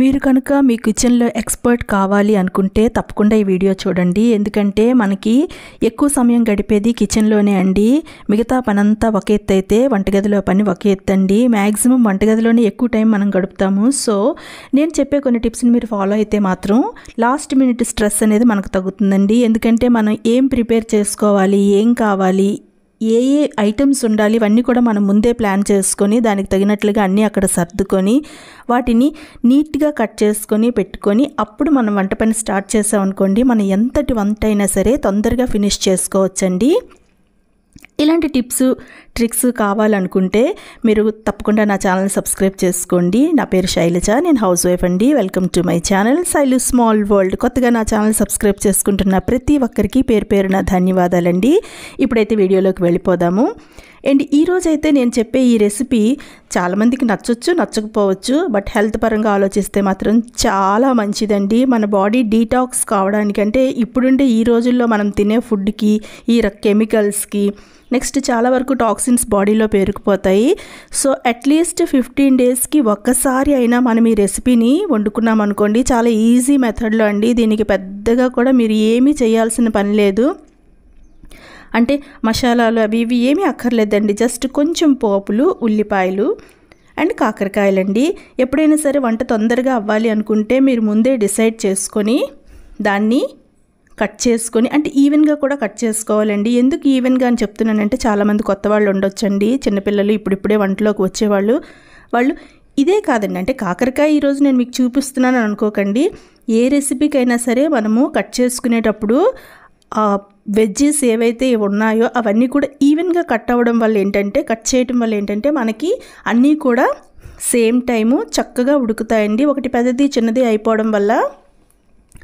మీరు కనుక మీ కిచెన్లో ఎక్స్పర్ట్ కావాలి అనుకుంటే తప్పకుండా ఈ వీడియో చూడండి ఎందుకంటే మనకి ఎక్కువ సమయం గడిపేది కిచెన్లోనే అండి మిగతా పనంతా ఒక ఎత్తు అయితే వంటగదిలో పని ఒక ఎత్తు అండి మ్యాక్సిమం వంటగదిలోనే ఎక్కువ టైం మనం గడుపుతాము సో నేను చెప్పే కొన్ని టిప్స్ని మీరు ఫాలో అయితే మాత్రం లాస్ట్ మినిట్ స్ట్రెస్ అనేది మనకు తగ్గుతుందండి ఎందుకంటే మనం ఏం ప్రిపేర్ చేసుకోవాలి ఏం కావాలి ఏ ఏ ఐటమ్స్ ఉండాలి ఇవన్నీ కూడా మనం ముందే ప్లాన్ చేసుకొని దానికి తగినట్లుగా అన్నీ అక్కడ సర్దుకొని వాటిని నీట్గా కట్ చేసుకొని పెట్టుకొని అప్పుడు మనం వంట పని స్టార్ట్ చేసామనుకోండి మనం ఎంతటి వంట అయినా సరే తొందరగా ఫినిష్ చేసుకోవచ్చండి ఇలాంటి టిప్స్ ట్రిక్స్ కావాలనుకుంటే మీరు తప్పకుండా నా ఛానల్ సబ్స్క్రైబ్ చేసుకోండి నా పేరు శైలజ నేను హౌస్ వైఫ్ అండి welcome to my channel Shailu small world కొత్తగా నా ఛానల్ సబ్స్క్రైబ్ చేసుకుంటున్న ప్రతి ఒక్కరికి పేరు పేరున ధన్యవాదాలండి ఇప్పుడైతే వీడియోలోకి వెళ్ళిపోదాము అండ్ ఈరోజైతే నేను చెప్పే ఈ రెసిపీ చాలామందికి నచ్చొచ్చు నచ్చకపోవచ్చు బట్ హెల్త్ పరంగా ఆలోచిస్తే మాత్రం చాలా మంచిదండి మన బాడీ డీటాక్స్ కావడానికంటే ఇప్పుడుండే ఈ రోజుల్లో మనం తినే ఫుడ్కి ఈ కెమికల్స్కి నెక్స్ట్ చాలా వరకు టాక్సిన్స్ బాడీలో పేరుకుపోతాయి సో అట్లీస్ట్ ఫిఫ్టీన్ డేస్కి ఒక్కసారి అయినా మనం ఈ రెసిపీని వండుకున్నాం అనుకోండి చాలా ఈజీ మెథడ్లో అండి దీనికి పెద్దగా కూడా మీరు ఏమీ చేయాల్సిన పని లేదు అంటే మసాలాలు అవి ఇవి ఏమీ అక్కర్లేదండి జస్ట్ కొంచెం పోపులు ఉల్లిపాయలు అండ్ కాకరకాయలండి ఎప్పుడైనా సరే వంట తొందరగా అవ్వాలి అనుకుంటే మీరు ముందే డిసైడ్ చేసుకొని దాన్ని కట్ చేసుకొని అంటే ఈవెన్గా కూడా కట్ చేసుకోవాలండి ఎందుకు ఈవెన్గా అని చెప్తున్నానంటే చాలామంది కొత్త వాళ్ళు ఉండొచ్చండి చిన్నపిల్లలు ఇప్పుడిప్పుడే వంటలోకి వచ్చేవాళ్ళు వాళ్ళు ఇదే కాదండి అంటే కాకరకాయ ఈరోజు నేను మీకు చూపిస్తున్నాను అనుకోకండి ఏ రెసిపీకైనా సరే మనము కట్ చేసుకునేటప్పుడు వెజ్జెస్ ఏవైతే ఉన్నాయో అవన్నీ కూడా ఈవెన్గా కట్ అవ్వడం వల్ల ఏంటంటే కట్ చేయడం వల్ల ఏంటంటే మనకి అన్నీ కూడా సేమ్ టైము చక్కగా ఉడుకుతాయండి ఒకటి పెద్దది చిన్నది అయిపోవడం వల్ల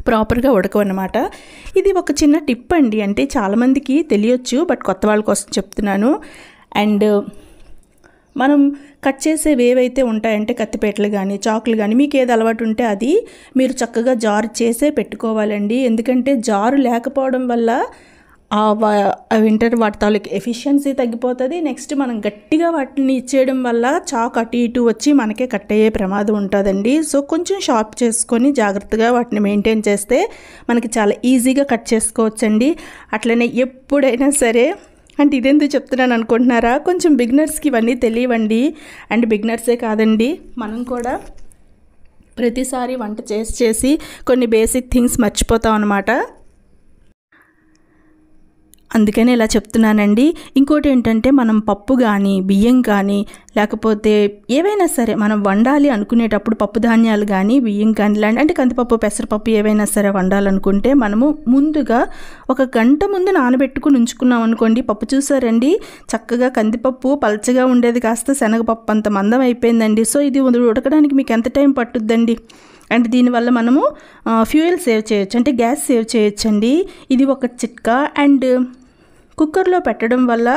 ప్రాపర్గా ఉడకవన్నమాట ఇది ఒక చిన్న టిప్ అండి అంటే చాలామందికి తెలియచ్చు బట్ కొత్త వాళ్ళ కోసం చెప్తున్నాను అండ్ మనం కట్ చేసేవి ఏవైతే ఉంటాయంటే కత్తిపేటలు కానీ చాకులు కానీ మీకు ఏది అలవాటు ఉంటే అది మీరు చక్కగా జారు చేసే పెట్టుకోవాలండి ఎందుకంటే జారు లేకపోవడం వల్ల ఆ వింటర్ వాటి తాలూకు ఎఫిషియన్సీ తగ్గిపోతుంది నెక్స్ట్ మనం గట్టిగా వాటిని ఇచ్చేయడం వల్ల చాక్ అటు ఇటు వచ్చి మనకే కట్ అయ్యే ప్రమాదం ఉంటుందండి సో కొంచెం షార్ప్ చేసుకొని జాగ్రత్తగా వాటిని మెయింటైన్ చేస్తే మనకి చాలా ఈజీగా కట్ చేసుకోవచ్చండి అట్లనే ఎప్పుడైనా సరే అంటే ఇదెందుకు చెప్తున్నాను అనుకుంటున్నారా కొంచెం బిగ్నర్స్కి ఇవన్నీ తెలియవండి అండ్ బిగ్నర్సే కాదండి మనం కూడా ప్రతిసారి వంట చేసి చేసి కొన్ని బేసిక్ థింగ్స్ మర్చిపోతాం అనమాట అందుకనే ఇలా చెప్తున్నానండి ఇంకోటి ఏంటంటే మనం పప్పు కానీ బియ్యం కానీ లేకపోతే ఏవైనా సరే మనం వండాలి అనుకునేటప్పుడు పప్పు ధాన్యాలు కానీ బియ్యం కానీ ఇలాంటి అంటే కందిపప్పు పెసరపప్పు ఏవైనా సరే వండాలనుకుంటే మనము ముందుగా ఒక గంట ముందు నానబెట్టుకుని ఉంచుకున్నాం అనుకోండి పప్పు చూసారండి చక్కగా కందిపప్పు పలచగా ఉండేది కాస్త శనగపప్పు అంత మందం అయిపోయిందండి సో ఇది ఉడకడానికి మీకు ఎంత టైం పట్టుద్దండి అండ్ దీనివల్ల మనము ఫ్యూయల్ సేవ్ చేయొచ్చు అంటే గ్యాస్ సేవ్ చేయొచ్చండి ఇది ఒక చిట్కా అండ్ కుక్కర్లో పెట్టడం వల్ల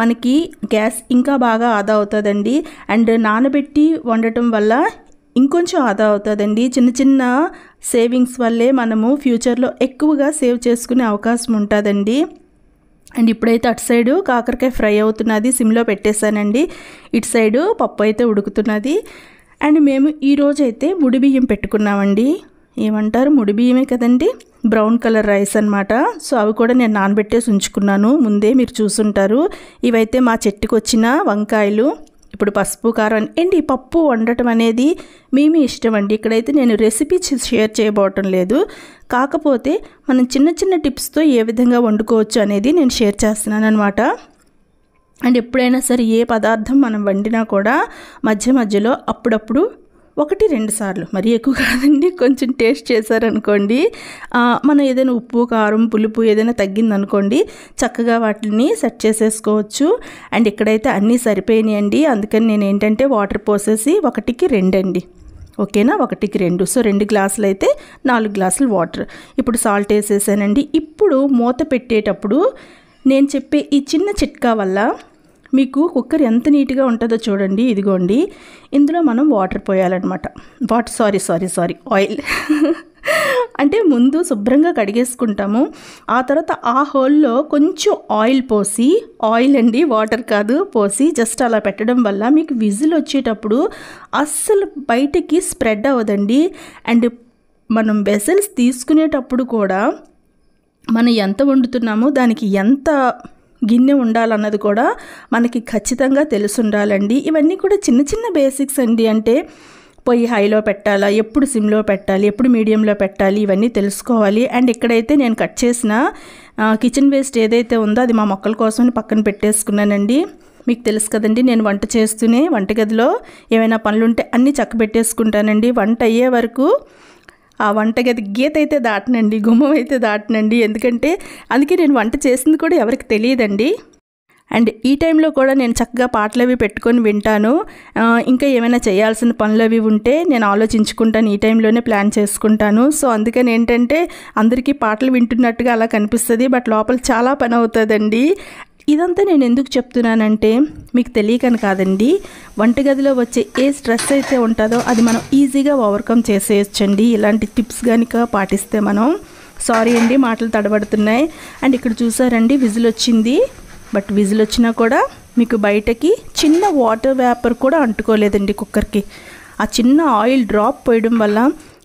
మనకి గ్యాస్ ఇంకా బాగా ఆదా అవుతుందండి అండ్ నానబెట్టి వండటం వల్ల ఇంకొంచెం ఆదా అవుతుందండి చిన్న చిన్న సేవింగ్స్ వల్లే మనము ఫ్యూచర్లో ఎక్కువగా సేవ్ చేసుకునే అవకాశం ఉంటుందండి అండ్ ఇప్పుడైతే అటు సైడు కాకరకాయ ఫ్రై అవుతున్నది సిమ్లో పెట్టేశానండి ఇటు సైడు పప్పు అయితే ఉడుకుతున్నది అండ్ మేము ఈరోజైతే ముడి బియ్యం పెట్టుకున్నామండి ఏమంటారు ముడి బియ్యమే కదండి బ్రౌన్ కలర్ రైస్ అనమాట సో అవి కూడా నేను నానబెట్టేసి ఉంచుకున్నాను ముందే మీరు చూసుంటారు ఇవైతే మా చెట్టుకు వచ్చిన వంకాయలు ఇప్పుడు పసుపు కారం అండ్ ఈ పప్పు వండటం అనేది మీ మీ ఇష్టం అండి ఇక్కడైతే నేను రెసిపీ షేర్ చేయబోవటం లేదు కాకపోతే మనం చిన్న చిన్న టిప్స్తో ఏ విధంగా వండుకోవచ్చు అనేది నేను షేర్ చేస్తున్నాను అనమాట అండ్ ఎప్పుడైనా సరే ఏ పదార్థం మనం వండినా కూడా మధ్య మధ్యలో అప్పుడప్పుడు ఒకటి రెండు సార్లు మరీ ఎక్కువ కాదండి కొంచెం టేస్ట్ చేశారనుకోండి మనం ఏదైనా ఉప్పు కారం పులుపు ఏదైనా తగ్గిందనుకోండి చక్కగా వాటిని సెట్ చేసేసుకోవచ్చు అండ్ ఇక్కడైతే అన్నీ సరిపోయినాయండి అందుకని నేను ఏంటంటే వాటర్ పోసేసి ఒకటికి రెండు అండి ఓకేనా ఒకటికి రెండు సో రెండు గ్లాసులు అయితే నాలుగు గ్లాసులు వాటర్ ఇప్పుడు సాల్ట్ వేసేసానండి ఇప్పుడు మూత పెట్టేటప్పుడు నేను చెప్పే ఈ చిన్న చిట్కా వల్ల మీకు కుక్కర్ ఎంత నీట్గా ఉంటుందో చూడండి ఇదిగోండి ఇందులో మనం వాటర్ పోయాలన్నమాట water sorry sorry sorry oil అంటే ముందు శుభ్రంగా కడిగేసుకుంటాము ఆ తర్వాత ఆ హోల్లో కొంచెం ఆయిల్ పోసి ఆయిల్ అండి వాటర్ కాదు పోసి జస్ట్ అలా పెట్టడం వల్ల మీకు విజిల్ వచ్చేటప్పుడు అస్సలు బయటికి స్ప్రెడ్ అవ్వదండి అండ్ మనం వెసల్స్ తీసుకునేటప్పుడు కూడా మనం ఎంత వండుతున్నామో దానికి ఎంత గిన్నె ఉండాలన్నది కూడా మనకి ఖచ్చితంగా తెలుసుండాలండి ఇవన్నీ కూడా చిన్న చిన్న బేసిక్స్ అండి అంటే పొయ్యి హైలో పెట్టాలా ఎప్పుడు సిమ్లో పెట్టాలి ఎప్పుడు మీడియంలో పెట్టాలి ఇవన్నీ తెలుసుకోవాలి అండ్ ఇక్కడైతే నేను కట్ చేసిన కిచెన్ వేస్ట్ ఏదైతే ఉందో అది మా మొక్కల కోసం పక్కన పెట్టేసుకున్నానండి మీకు తెలుసు కదండి నేను వంట చేస్తూనే వంటగదిలో ఏమైనా పనులుంటే అన్నీ చక్క పెట్టేసుకుంటానండి వంట అయ్యే వరకు ఆ వంటగది గీత అయితే దాటనండి గుమ్మం అయితే దాటనండి ఎందుకంటే అందుకే నేను వంట చేసింది కూడా ఎవరికి తెలియదండి అండ్ ఈ టైంలో కూడా నేను చక్కగా పాటలు అవి పెట్టుకొని వింటాను ఇంకా ఏమైనా చేయాల్సిన పనులు అవి ఉంటే నేను ఆలోచించుకుంటాను ఈ టైంలోనే ప్లాన్ చేసుకుంటాను సో అందుకని ఏంటంటే అందరికీ పాటలు వింటున్నట్టుగా అలా కనిపిస్తుంది బట్ లోపల చాలా పని అవుతుందండి ఇదంతా నేను ఎందుకు చెప్తున్నానంటే మీకు తెలియకని కాదండి వంటగదిలో వచ్చే ఏ స్ట్రెస్ అయితే ఉంటుందో అది మనం ఈజీగా ఓవర్కమ్ చేసేయచ్చండి ఇలాంటి టిప్స్ కనుక పాటిస్తే మనం సారీ అండి మాటలు తడబడుతున్నాయి అండ్ ఇక్కడ చూసారండి విజిల్ వచ్చింది బట్ విజిల్ వచ్చినా కూడా మీకు బయటకి చిన్న వాటర్ వేపర్ కూడా అంటుకోలేదండి కుక్కర్కి ఆ చిన్న ఆయిల్ డ్రాప్ పోయడం వల్ల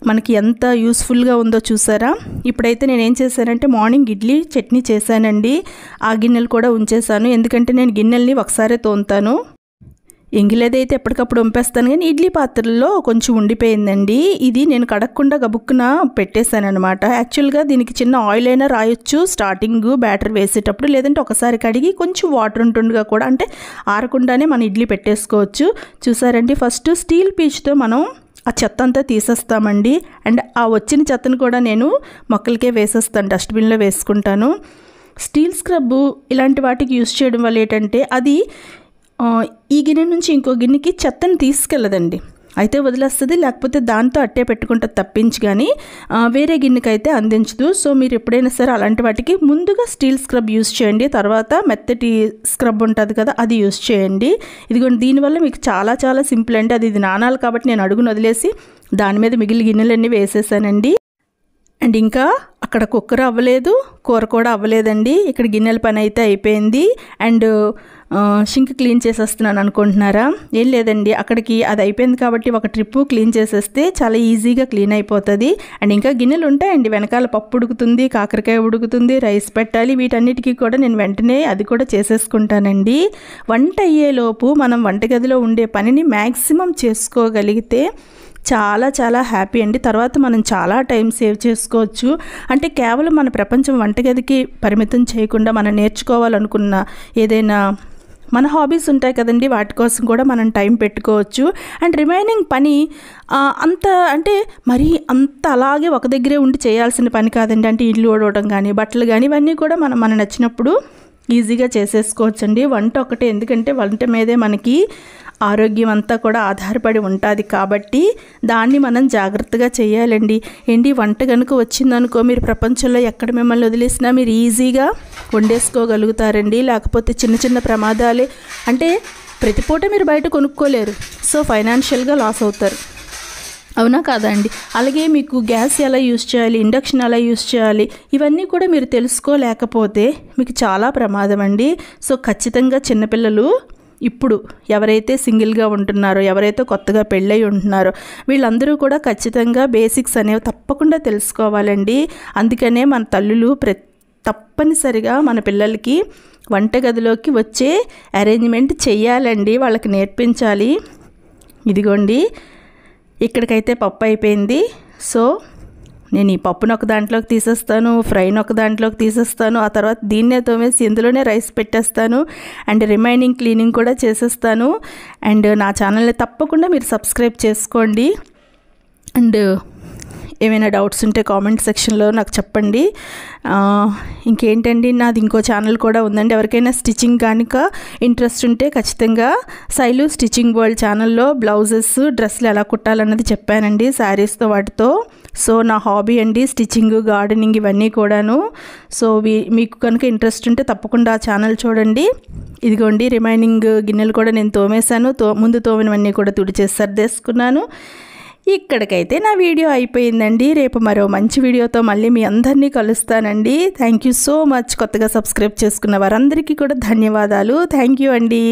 మనకి ఎంత యూస్ఫుల్గా ఉందో చూసారా ఇప్పుడైతే నేను ఏం చేశానంటే మార్నింగ్ ఇడ్లీ చట్నీ చేశానండి ఆ గిన్నెలు కూడా ఉంచేసాను ఎందుకంటే నేను గిన్నెల్ని ఒకసారే తోముతాను ఎంగిలేదైతే ఎప్పటికప్పుడు వంపేస్తాను కానీ ఇడ్లీ పాత్రలో కొంచెం ఉండిపోయిందండి ఇది నేను కడగకుండా గబుక్కున పెట్టేశాను అనమాట యాక్చువల్గా దీనికి చిన్న ఆయిల్ అయినా రాయొచ్చు స్టార్టింగ్ బ్యాటర్ వేసేటప్పుడు లేదంటే ఒకసారి కడిగి కొంచెం వాటర్ ఉంటుండగా కూడా అంటే ఆరకుండానే మనం ఇడ్లీ పెట్టేసుకోవచ్చు చూసారండి ఫస్ట్ స్టీల్ పీచ్తో మనం ఆ చెత్త అంతా తీసేస్తామండి అండ్ ఆ వచ్చిన చెత్తను కూడా నేను మొక్కలకే వేసేస్తాను డస్ట్బిన్లో వేసుకుంటాను స్టీల్ స్క్రబ్ ఇలాంటి వాటికి యూస్ చేయడం వల్ల ఏంటంటే అది ఈ గిన్నె నుంచి ఇంకో గిన్నెకి చెత్తను తీసుకెళ్ళదండి అయితే వదిలేస్తుంది లేకపోతే దాంతో అట్టే పెట్టుకుంటే తప్పించి కానీ వేరే గిన్నెకైతే అందించదు సో మీరు ఎప్పుడైనా సరే అలాంటి వాటికి ముందుగా స్టీల్ స్క్రబ్ యూస్ చేయండి తర్వాత మెత్తటి స్క్రబ్ ఉంటుంది కదా అది యూస్ చేయండి ఇదిగోండి దీనివల్ల మీకు చాలా చాలా సింపుల్ అండి అది ఇది నానాలు కాబట్టి నేను అడుగును వదిలేసి దాని మీద మిగిలిన గిన్నెలన్నీ వేసేసానండి అండ్ ఇంకా అక్కడ కుక్కర్ అవ్వలేదు కూర కూడా అవ్వలేదండి ఇక్కడ గిన్నెల పని అయితే అయిపోయింది అండ్ షింక్ క్లీన్ చేసేస్తున్నాను అనుకుంటున్నారా ఏం లేదండి అక్కడికి అది అయిపోయింది కాబట్టి ఒక ట్రిప్పు క్లీన్ చేసేస్తే చాలా ఈజీగా క్లీన్ అయిపోతుంది అండ్ ఇంకా గిన్నెలు ఉంటాయండి వెనకాల పప్పు ఉడుకుతుంది కాకరకాయ ఉడుకుతుంది రైస్ పెట్టాలి వీటన్నిటికీ కూడా నేను వెంటనే అది కూడా చేసేసుకుంటానండి వంట అయ్యేలోపు మనం వంటగదిలో ఉండే పనిని మ్యాక్సిమం చేసుకోగలిగితే చాలా చాలా హ్యాపీ అండి తర్వాత మనం చాలా టైం సేవ్ చేసుకోవచ్చు అంటే కేవలం మన ప్రపంచం వంటగదికి పరిమితం చేయకుండా మనం నేర్చుకోవాలనుకున్న ఏదైనా మన హాబీస్ ఉంటాయి కదండి వాటి కోసం కూడా మనం టైం పెట్టుకోవచ్చు అండ్ రిమైనింగ్ పని అంత అంటే మరీ అంత అలాగే ఒక దగ్గరే ఉండి చేయాల్సిన పని కాదండి అంటే ఇల్లు ఓడవడం కానీ బట్టలు కానీ ఇవన్నీ కూడా మనం మన నచ్చినప్పుడు ఈజీగా చేసేసుకోవచ్చండి వంట ఒకటే ఎందుకంటే వంట మీదే మనకి ఆరోగ్యం అంతా కూడా ఆధారపడి ఉంటుంది కాబట్టి దాన్ని మనం జాగ్రత్తగా చేయాలండి ఏంటి వంట కనుక వచ్చిందనుకో మీరు ప్రపంచంలో ఎక్కడ మిమ్మల్ని వదిలేసినా మీరు ఈజీగా వండేసుకోగలుగుతారండి లేకపోతే చిన్న చిన్న ప్రమాదాలే అంటే ప్రతి పూట మీరు బయట కొనుక్కోలేరు సో ఫైనాన్షియల్గా లాస్ అవుతారు అవునా కాదండి అలాగే మీకు గ్యాస్ ఎలా యూస్ చేయాలి ఇండక్షన్ ఎలా యూస్ చేయాలి ఇవన్నీ కూడా మీరు తెలుసుకోలేకపోతే మీకు చాలా ప్రమాదం అండి సో ఖచ్చితంగా చిన్నపిల్లలు ఇప్పుడు ఎవరైతే సింగిల్గా ఉంటున్నారో ఎవరైతే కొత్తగా పెళ్ళై ఉంటున్నారో వీళ్ళందరూ కూడా ఖచ్చితంగా బేసిక్స్ అనేవి తప్పకుండా తెలుసుకోవాలండి అందుకనే మన తల్లులు ప్రతి తప్పనిసరిగా మన పిల్లలకి వంటగదిలోకి వచ్చే అరేంజ్మెంట్ చేయాలండి వాళ్ళకి నేర్పించాలి ఇదిగోండి ఇక్కడికైతే పప్పు అయిపోయింది సో నేను ఈ పప్పును ఒక దాంట్లోకి తీసేస్తాను ఫ్రైని ఒక దాంట్లోకి తీసేస్తాను ఆ తర్వాత దీన్నే తోమేసి ఇందులోనే రైస్ పెట్టేస్తాను అండ్ రిమైనింగ్ క్లీనింగ్ కూడా చేసేస్తాను అండ్ నా ఛానల్ని తప్పకుండా మీరు సబ్స్క్రైబ్ చేసుకోండి అండ్ ఏమైనా డౌట్స్ ఉంటే కామెంట్ సెక్షన్లో నాకు చెప్పండి ఇంకేంటండి నాది ఇంకో ఛానల్ కూడా ఉందండి ఎవరికైనా స్టిచ్చింగ్ కనుక ఇంట్రెస్ట్ ఉంటే ఖచ్చితంగా శైలు స్టిచ్చింగ్ వరల్డ్ ఛానల్లో బ్లౌజెస్ డ్రెస్సులు ఎలా కుట్టాలన్నది చెప్పానండి శారీస్తో వాటితో సో నా హాబీ అండి స్టిచ్చింగ్ గార్డెనింగ్ ఇవన్నీ కూడాను సో మీకు కనుక ఇంట్రెస్ట్ ఉంటే తప్పకుండా ఆ ఛానల్ చూడండి ఇదిగోండి రిమైనింగ్ గిన్నెలు కూడా నేను తోమేశాను తో ముందు తోమినవన్నీ కూడా తుడిచేసి సర్దేసుకున్నాను ఇక్కడికైతే నా వీడియో అయిపోయిందండి రేపు మరో మంచి వీడియోతో మళ్ళీ మీ అందరినీ కలుస్తానండి థ్యాంక్ సో మచ్ కొత్తగా సబ్స్క్రైబ్ చేసుకున్న వారందరికీ కూడా ధన్యవాదాలు థ్యాంక్ అండి